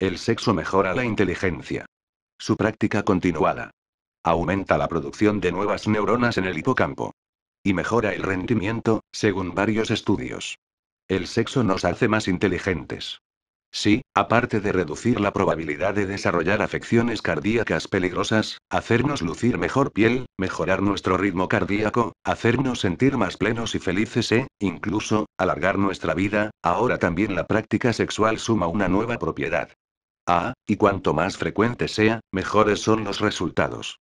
El sexo mejora la inteligencia. Su práctica continuada. Aumenta la producción de nuevas neuronas en el hipocampo. Y mejora el rendimiento, según varios estudios. El sexo nos hace más inteligentes. Sí, aparte de reducir la probabilidad de desarrollar afecciones cardíacas peligrosas, hacernos lucir mejor piel, mejorar nuestro ritmo cardíaco, hacernos sentir más plenos y felices e, incluso, alargar nuestra vida, ahora también la práctica sexual suma una nueva propiedad. Ah, y cuanto más frecuente sea, mejores son los resultados.